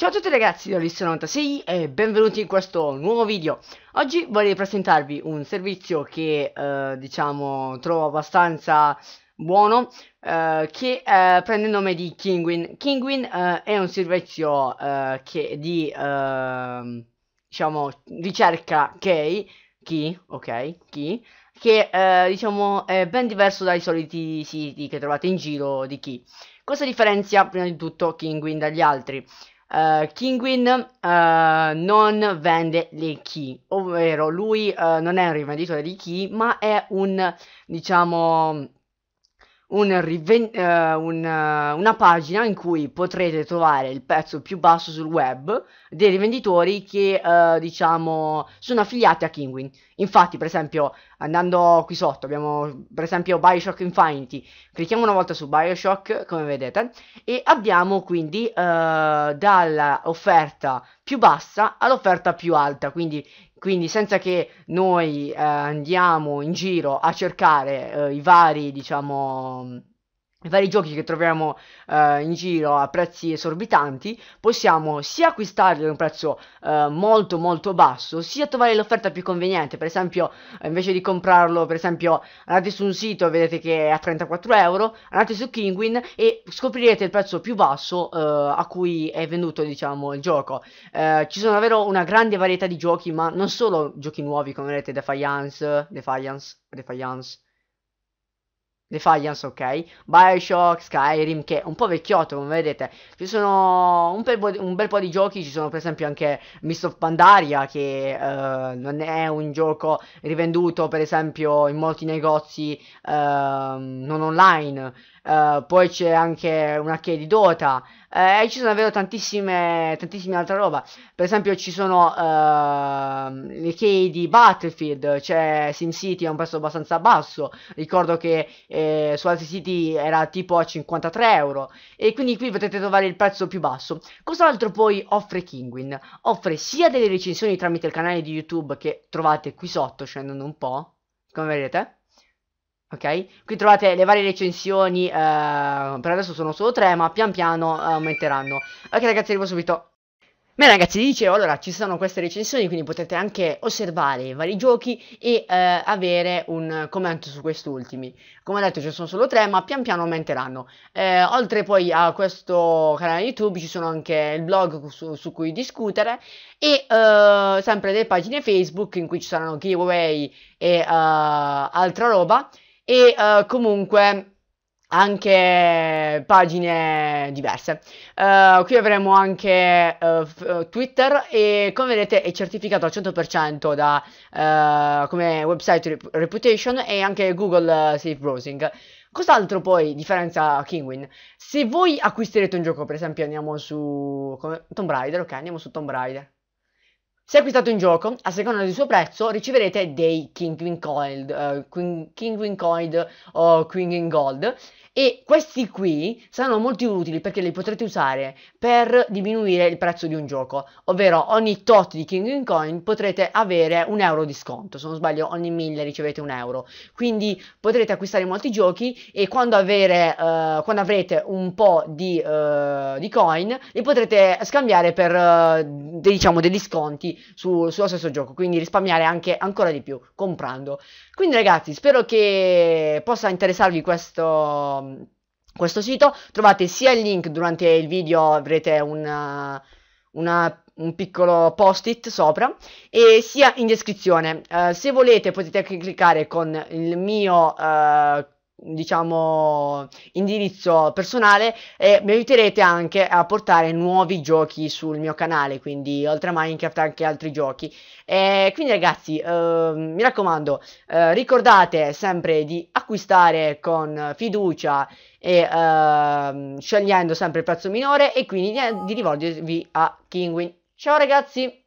Ciao a tutti ragazzi da Lissa96 e benvenuti in questo nuovo video Oggi vorrei presentarvi un servizio che eh, diciamo trovo abbastanza buono eh, che eh, prende il nome di Kingwin Kingwin eh, è un servizio eh, che di ehm, diciamo ricerca key, key ok key che eh, diciamo è ben diverso dai soliti siti che trovate in giro di key Cosa differenzia prima di tutto Kingwin dagli altri? Uh, eh, Kinguin uh, eh, non vende le key, ovvero lui uh, non è un rivenditore di key, ma è un, diciamo, un riven- uh, eh, una, eh, una pagina in cui potrete trovare il prezzo più basso sul web dei rivenditori che uh, diciamo sono affiliati a Kingwin. Infatti, per esempio, andando qui sotto abbiamo per esempio Bioshock Infinity. Clicchiamo una volta su Bioshock, come vedete, e abbiamo quindi uh, dall'offerta più bassa all'offerta più alta, quindi quindi senza che noi eh, andiamo in giro a cercare eh, i vari, diciamo, i vari giochi che troviamo eh, in giro a prezzi esorbitanti possiamo sia acquistarli a un prezzo eh, molto molto basso sia trovare l'offerta più conveniente per esempio eh, invece di comprarlo per esempio andate su un sito vedete che è a 34 euro andate su Kingwin e scoprirete il prezzo più basso eh, a cui è venduto diciamo il gioco eh, ci sono davvero una grande varietà di giochi ma non solo giochi nuovi come vedete Defiance Defiance Defiance Defiance, ok. Bioshock, Skyrim, che è un po' vecchiotto, come vedete. Ci sono un bel, po di, bel po di giochi, ci sono per esempio anche Mist of Pandaria, che uh, non è un gioco rivenduto, per esempio, in molti negozi uh, non online. Eh, poi c'è anche una key di Dota. Uh, eh, e ci sono davvero tantissime, tantissime altre roba. Per esempio, ci sono uh, le key di Battlefield. C'è SimCity a un prezzo abbastanza basso. Ricordo che eh, su altri siti era tipo a 53 euro. E quindi qui potete trovare il prezzo più basso. Cos'altro poi offre Kinguin? Offre sia delle recensioni tramite il canale di YouTube che trovate qui sotto, scendendo un po', come vedete Ok? Qui trovate le varie recensioni, eh, per adesso sono solo tre, ma pian piano eh, aumenteranno. Ok ragazzi, arrivo subito. Beh ragazzi, dicevo, allora ci sono queste recensioni, quindi potete anche osservare i vari giochi e eh, avere un commento su quest'ultimi. Come ho detto, ci sono solo tre, ma pian piano aumenteranno. Eh, oltre poi a questo canale YouTube ci sono anche il blog su, su cui discutere e eh, sempre delle pagine Facebook in cui ci saranno giveaway e eh, altra roba e uh, comunque anche pagine diverse. Uh, qui avremo anche uh, Twitter e come vedete è certificato al 100% da, uh, come website rep reputation e anche Google Safe Browsing. Cos'altro poi differenzia Kingwin? Se voi acquisterete un gioco, per esempio andiamo su come, Tomb Raider, ok, andiamo su Tomb Raider. Se acquistato in gioco, a seconda del suo prezzo, riceverete dei Kingwin Coin, eh, uh, Kingwin Coin o Kingwin Gold. E questi qui saranno molto utili perché li potrete usare per diminuire il prezzo di un gioco. Ovvero ogni tot di Kingwin Coin potrete avere un euro di sconto. Se non sbaglio ogni 1000 ricevete un euro. Quindi potrete acquistare molti giochi e quando, avere, uh, quando avrete un po' di, uh, di, coin li potrete scambiare per dei, diciamo, degli sconti su, sullo stesso gioco, quindi risparmiare anche ancora di più comprando. Quindi ragazzi, spero che possa interessarvi questo, questo sito, trovate sia il link durante il video, avrete una, una un piccolo post-it sopra e sia in descrizione. Uh, se volete potete cliccare con il mio uh, diciamo indirizzo personale e mi aiuterete anche a portare nuovi giochi sul mio canale quindi oltre a Minecraft anche altri giochi e quindi ragazzi eh, mi raccomando eh, ricordate sempre di acquistare con fiducia e eh, scegliendo sempre il prezzo minore e quindi di rivolgervi a Kingwin ciao ragazzi